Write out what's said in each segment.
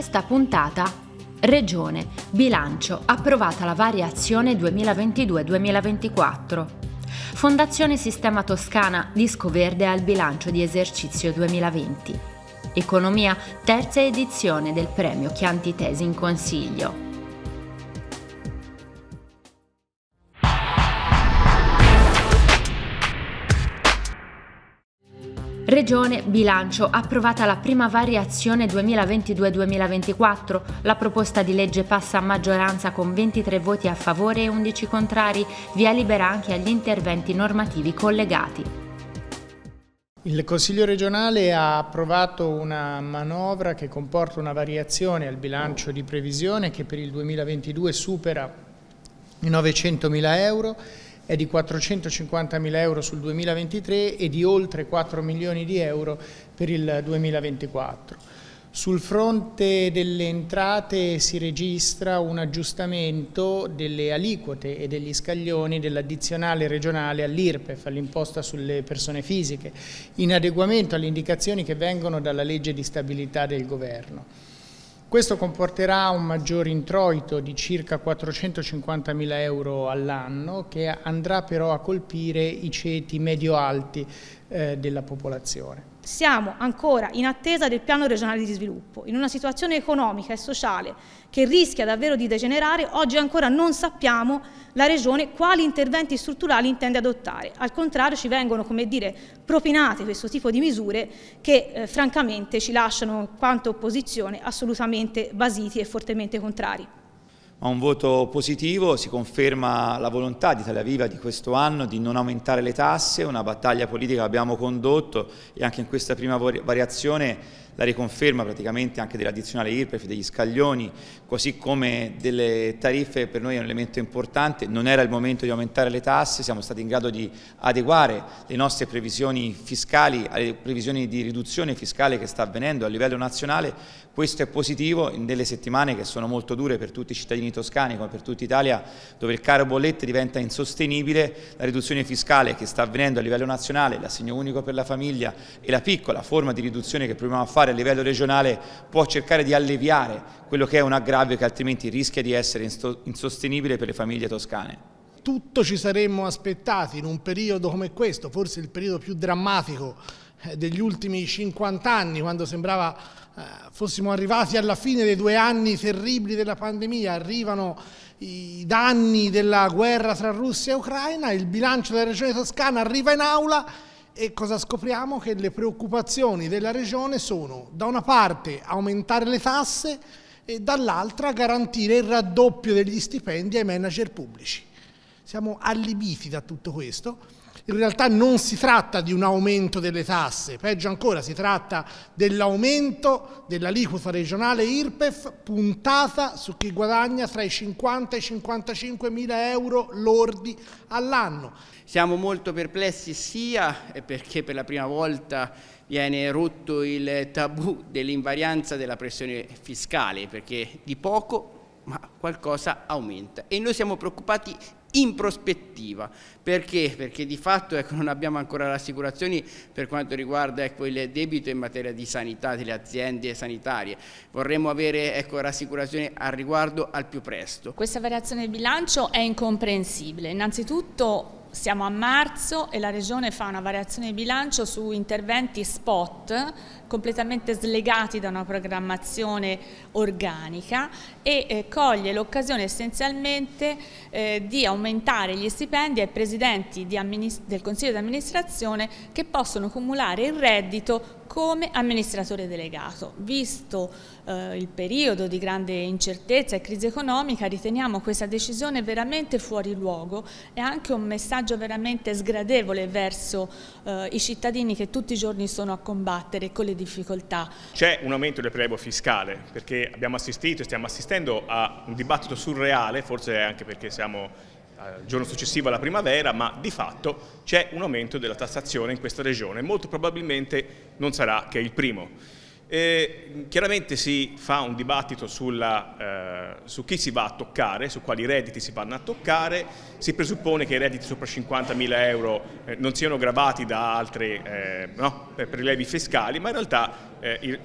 questa puntata Regione, bilancio, approvata la variazione 2022-2024. Fondazione Sistema Toscana, disco verde al bilancio di esercizio 2020. Economia, terza edizione del premio Chianti Tesi in Consiglio. Regione Bilancio, approvata la prima variazione 2022-2024, la proposta di legge passa a maggioranza con 23 voti a favore e 11 contrari, via libera anche agli interventi normativi collegati. Il Consiglio regionale ha approvato una manovra che comporta una variazione al bilancio di previsione che per il 2022 supera i 900.000 euro è di 450 mila euro sul 2023 e di oltre 4 milioni di euro per il 2024. Sul fronte delle entrate si registra un aggiustamento delle aliquote e degli scaglioni dell'addizionale regionale all'IRPEF, all'imposta sulle persone fisiche, in adeguamento alle indicazioni che vengono dalla legge di stabilità del Governo. Questo comporterà un maggior introito di circa 450 mila euro all'anno che andrà però a colpire i ceti medio-alti eh, della popolazione. Siamo ancora in attesa del piano regionale di sviluppo. In una situazione economica e sociale che rischia davvero di degenerare, oggi ancora non sappiamo la Regione quali interventi strutturali intende adottare. Al contrario ci vengono come dire, propinate questo tipo di misure che eh, francamente ci lasciano, quanto opposizione, assolutamente basiti e fortemente contrari a un voto positivo, si conferma la volontà di Italia Viva di questo anno di non aumentare le tasse, una battaglia politica che abbiamo condotto e anche in questa prima variazione la riconferma praticamente anche dell'addizionale IRPEF, degli scaglioni, così come delle tariffe per noi è un elemento importante, non era il momento di aumentare le tasse, siamo stati in grado di adeguare le nostre previsioni fiscali alle previsioni di riduzione fiscale che sta avvenendo a livello nazionale, questo è positivo in delle settimane che sono molto dure per tutti i cittadini toscani come per tutta Italia, dove il caro bollette diventa insostenibile, la riduzione fiscale che sta avvenendo a livello nazionale, l'assegno unico per la famiglia e la piccola forma di riduzione che proviamo a fare fare a livello regionale può cercare di alleviare quello che è un aggravio che altrimenti rischia di essere insostenibile per le famiglie toscane tutto ci saremmo aspettati in un periodo come questo, forse il periodo più drammatico eh, degli ultimi 50 anni, quando sembrava eh, fossimo arrivati alla fine dei due anni terribili della pandemia, arrivano i danni della guerra tra Russia e Ucraina, il bilancio della regione toscana arriva in aula e cosa scopriamo? Che le preoccupazioni della regione sono da una parte aumentare le tasse e dall'altra garantire il raddoppio degli stipendi ai manager pubblici. Siamo allibiti da tutto questo in realtà non si tratta di un aumento delle tasse, peggio ancora si tratta dell'aumento dell'aliquota regionale IRPEF puntata su chi guadagna tra i 50 e i 55 mila euro lordi all'anno. Siamo molto perplessi sia perché per la prima volta viene rotto il tabù dell'invarianza della pressione fiscale, perché di poco ma qualcosa aumenta e noi siamo preoccupati in prospettiva. Perché? Perché di fatto ecco, non abbiamo ancora rassicurazioni per quanto riguarda ecco, il debito in materia di sanità delle aziende sanitarie. Vorremmo avere ecco, rassicurazioni al riguardo al più presto. Questa variazione del bilancio è incomprensibile. Innanzitutto siamo a marzo e la Regione fa una variazione di bilancio su interventi spot completamente slegati da una programmazione organica e eh, coglie l'occasione essenzialmente eh, di aumentare gli stipendi ai presidenti del Consiglio di amministrazione che possono cumulare il reddito come amministratore delegato. Visto eh, il periodo di grande incertezza e crisi economica riteniamo questa decisione veramente fuori luogo e anche un messaggio veramente sgradevole verso eh, i cittadini che tutti i giorni sono a combattere con le difficoltà. C'è un aumento del prelievo fiscale perché abbiamo assistito e stiamo assistendo assistendo a un dibattito surreale, forse anche perché siamo al giorno successivo alla primavera, ma di fatto c'è un aumento della tassazione in questa regione, molto probabilmente non sarà che il primo. E chiaramente si fa un dibattito sulla, eh, su chi si va a toccare, su quali redditi si vanno a toccare, si presuppone che i redditi sopra 50.000 euro eh, non siano gravati da altri eh, no, prelevi fiscali, ma in realtà eh, il,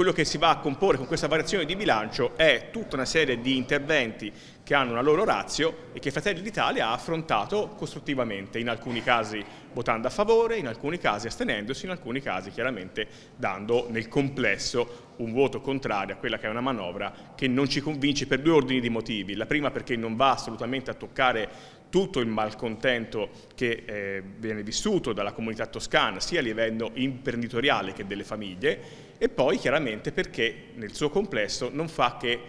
quello che si va a comporre con questa variazione di bilancio è tutta una serie di interventi che hanno una loro razio e che Fratelli d'Italia ha affrontato costruttivamente, in alcuni casi votando a favore, in alcuni casi astenendosi, in alcuni casi chiaramente dando nel complesso un voto contrario a quella che è una manovra che non ci convince per due ordini di motivi. La prima perché non va assolutamente a toccare tutto il malcontento che eh, viene vissuto dalla comunità toscana, sia a livello imprenditoriale che delle famiglie, e poi chiaramente perché nel suo complesso non fa che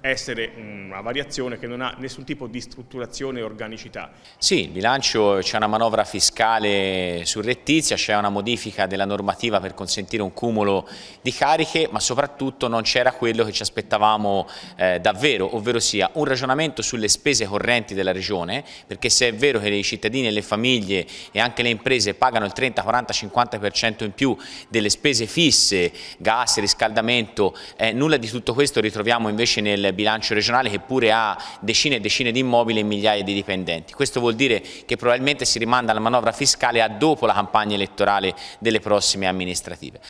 essere mm, una variazione che non ha nessun tipo di strutturazione e organicità. Sì, il bilancio c'è una manovra fiscale surrettizia, c'è una modifica della normativa per consentire un cumulo di cariche, ma soprattutto non c'era quello che ci aspettavamo eh, davvero, ovvero sia un ragionamento sulle spese correnti della Regione, perché se è vero che i cittadini e le famiglie e anche le imprese pagano il 30, 40, 50% in più delle spese fisse, gas, riscaldamento, eh, nulla di tutto questo ritroviamo invece nel bilancio regionale che pure ha decine e decine di immobili e migliaia di dipendenti. Questo vuol dire che probabilmente si rimanda la manovra fiscale a dopo la campagna elettorale delle prossime amministrative.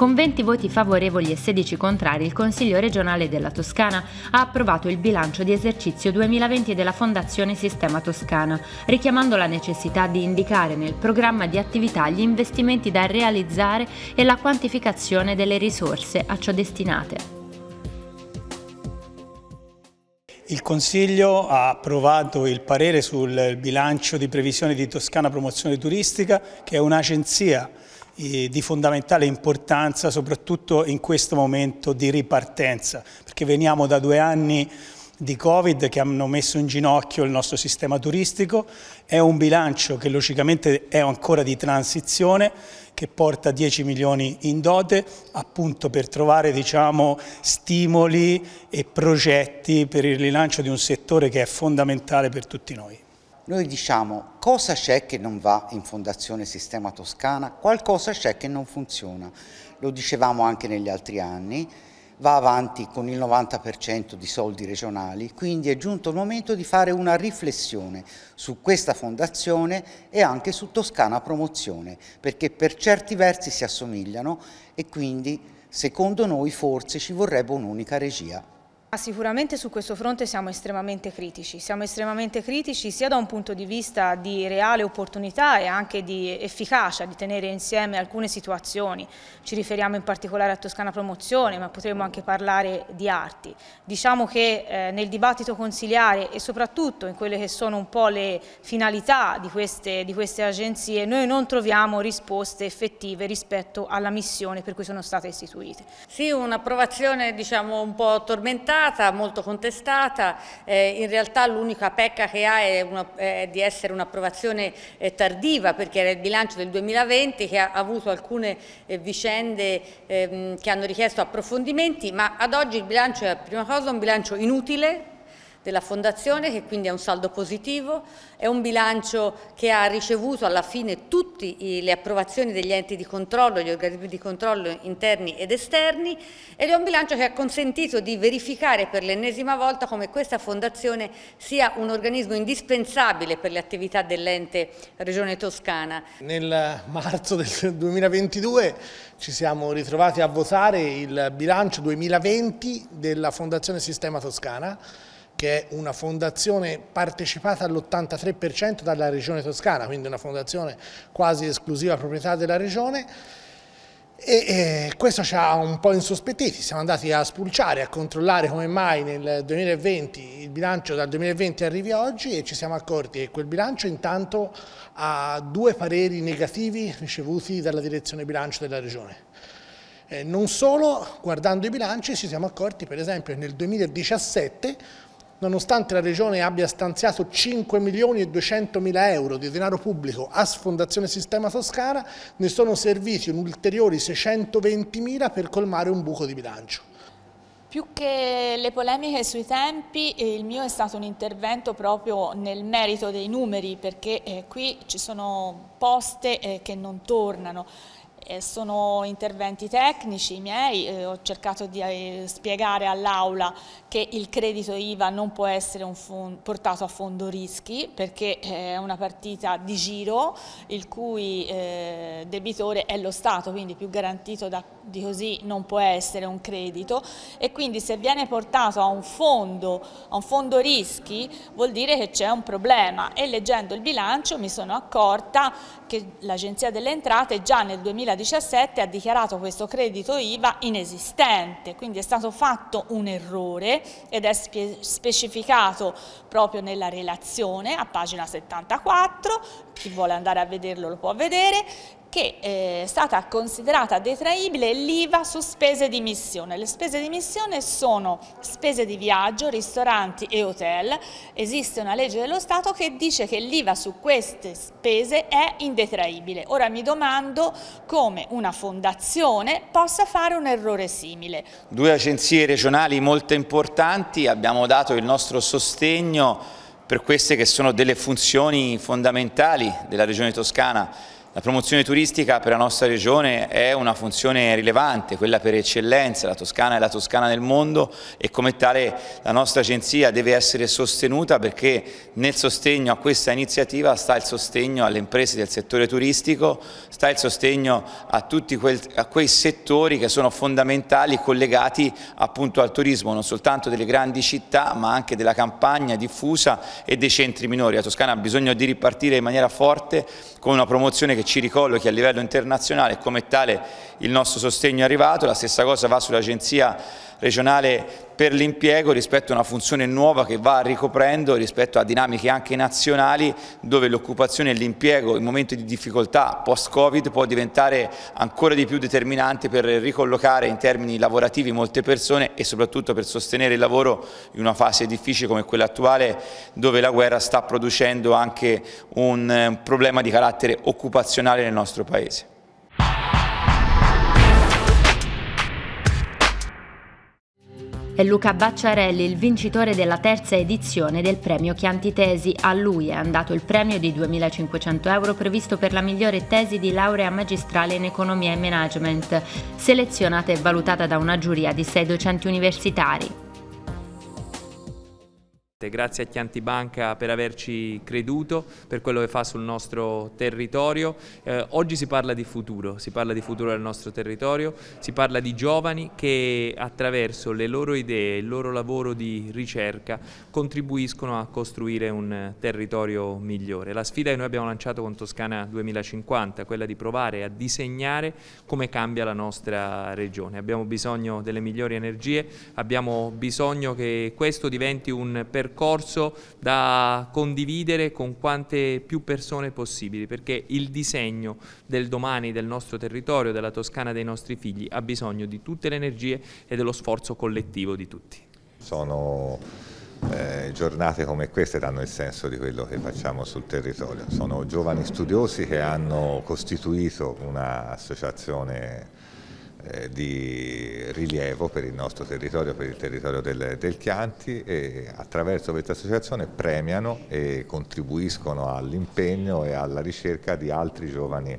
Con 20 voti favorevoli e 16 contrari, il Consiglio regionale della Toscana ha approvato il bilancio di esercizio 2020 della Fondazione Sistema Toscana, richiamando la necessità di indicare nel programma di attività gli investimenti da realizzare e la quantificazione delle risorse a ciò destinate. Il Consiglio ha approvato il parere sul bilancio di previsione di Toscana Promozione Turistica, che è un'agenzia di fondamentale importanza, soprattutto in questo momento di ripartenza, perché veniamo da due anni di Covid che hanno messo in ginocchio il nostro sistema turistico, è un bilancio che logicamente è ancora di transizione, che porta 10 milioni in dote appunto per trovare diciamo, stimoli e progetti per il rilancio di un settore che è fondamentale per tutti noi noi diciamo cosa c'è che non va in Fondazione Sistema Toscana, qualcosa c'è che non funziona, lo dicevamo anche negli altri anni, va avanti con il 90% di soldi regionali, quindi è giunto il momento di fare una riflessione su questa fondazione e anche su Toscana Promozione, perché per certi versi si assomigliano e quindi secondo noi forse ci vorrebbe un'unica regia sicuramente su questo fronte siamo estremamente critici, siamo estremamente critici sia da un punto di vista di reale opportunità e anche di efficacia di tenere insieme alcune situazioni, ci riferiamo in particolare a Toscana Promozione ma potremmo anche parlare di arti. Diciamo che eh, nel dibattito consiliare e soprattutto in quelle che sono un po' le finalità di queste, di queste agenzie noi non troviamo risposte effettive rispetto alla missione per cui sono state istituite. Sì, un'approvazione diciamo un po' tormentata contestata, molto contestata, eh, in realtà l'unica pecca che ha è, una, è di essere un'approvazione eh, tardiva perché era il bilancio del 2020 che ha avuto alcune eh, vicende ehm, che hanno richiesto approfondimenti ma ad oggi il bilancio è prima cosa un bilancio inutile della Fondazione che quindi è un saldo positivo, è un bilancio che ha ricevuto alla fine tutte le approvazioni degli enti di controllo, gli organismi di controllo interni ed esterni ed è un bilancio che ha consentito di verificare per l'ennesima volta come questa Fondazione sia un organismo indispensabile per le attività dell'ente Regione Toscana. Nel marzo del 2022 ci siamo ritrovati a votare il bilancio 2020 della Fondazione Sistema Toscana che è una fondazione partecipata all'83% dalla regione toscana, quindi una fondazione quasi esclusiva proprietà della regione, e, e, questo ci ha un po' insospettiti, siamo andati a spulciare, a controllare come mai nel 2020 il bilancio dal 2020 arrivi a oggi e ci siamo accorti che quel bilancio intanto ha due pareri negativi ricevuti dalla direzione bilancio della regione. Eh, non solo, guardando i bilanci ci siamo accorti per esempio che nel 2017 nonostante la Regione abbia stanziato 5 milioni e 200 mila euro di denaro pubblico a Fondazione Sistema Toscana, ne sono serviti un ulteriore 620 mila per colmare un buco di bilancio. Più che le polemiche sui tempi, eh, il mio è stato un intervento proprio nel merito dei numeri, perché eh, qui ci sono poste eh, che non tornano. Eh, sono interventi tecnici miei, eh, ho cercato di eh, spiegare all'Aula che il credito IVA non può essere portato a fondo rischi perché eh, è una partita di giro il cui eh, debitore è lo Stato, quindi più garantito da, di così non può essere un credito e quindi se viene portato a un fondo, a un fondo rischi vuol dire che c'è un problema e leggendo il bilancio mi sono accorta che l'Agenzia delle Entrate già nel 2020 2017 ha dichiarato questo credito IVA inesistente, quindi è stato fatto un errore ed è spe specificato proprio nella relazione a pagina 74, chi vuole andare a vederlo lo può vedere, che eh, è stata considerata detraibile l'IVA su spese di missione. Le spese di missione sono spese di viaggio, ristoranti e hotel. Esiste una legge dello Stato che dice che l'IVA su queste spese è indetraibile. Ora mi domando come una fondazione possa fare un errore simile. Due agenzie regionali molto importanti, abbiamo dato il nostro sostegno per queste che sono delle funzioni fondamentali della Regione Toscana la promozione turistica per la nostra regione è una funzione rilevante, quella per eccellenza, la Toscana è la Toscana del mondo e come tale la nostra agenzia deve essere sostenuta perché nel sostegno a questa iniziativa sta il sostegno alle imprese del settore turistico, sta il sostegno a tutti quel, a quei settori che sono fondamentali collegati appunto al turismo, non soltanto delle grandi città ma anche della campagna diffusa e dei centri minori. La Toscana ha bisogno di ripartire in maniera forte con una promozione che che ci ricollochi a livello internazionale e come tale il nostro sostegno è arrivato, la stessa cosa va sull'agenzia regionale per l'impiego rispetto a una funzione nuova che va ricoprendo rispetto a dinamiche anche nazionali dove l'occupazione e l'impiego in momenti di difficoltà post-Covid può diventare ancora di più determinante per ricollocare in termini lavorativi molte persone e soprattutto per sostenere il lavoro in una fase difficile come quella attuale dove la guerra sta producendo anche un eh, problema di carattere occupazionale nel nostro Paese. È Luca Bacciarelli il vincitore della terza edizione del premio Chianti Tesi. A lui è andato il premio di 2.500 euro previsto per la migliore tesi di laurea magistrale in economia e management, selezionata e valutata da una giuria di sei docenti universitari. Grazie a Chianti Banca per averci creduto, per quello che fa sul nostro territorio. Eh, oggi si parla di futuro, si parla di futuro del nostro territorio, si parla di giovani che attraverso le loro idee, il loro lavoro di ricerca contribuiscono a costruire un territorio migliore. La sfida che noi abbiamo lanciato con Toscana 2050 è quella di provare a disegnare come cambia la nostra regione. Abbiamo bisogno delle migliori energie, abbiamo bisogno che questo diventi un percorso percorso da condividere con quante più persone possibili, perché il disegno del domani del nostro territorio, della Toscana, dei nostri figli, ha bisogno di tutte le energie e dello sforzo collettivo di tutti. Sono eh, giornate come queste danno il senso di quello che facciamo sul territorio. Sono giovani studiosi che hanno costituito un'associazione eh, di rilievo per il nostro territorio, per il territorio del, del, Chianti e attraverso questa associazione premiano e contribuiscono all'impegno e alla ricerca di altri giovani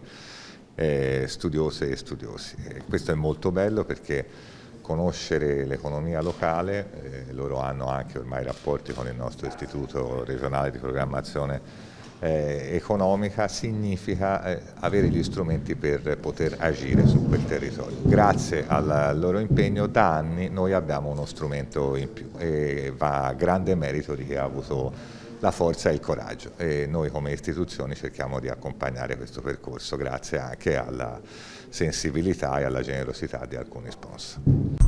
eh, studiose e studiosi. E questo è molto bello perché conoscere l'economia locale, eh, loro hanno anche ormai rapporti con il nostro istituto regionale di programmazione eh, economica significa eh, avere gli strumenti per poter agire su quel territorio. Grazie al loro impegno da anni noi abbiamo uno strumento in più e va a grande merito di chi ha avuto la forza e il coraggio e noi come istituzioni cerchiamo di accompagnare questo percorso grazie anche alla sensibilità e alla generosità di alcuni sponsor.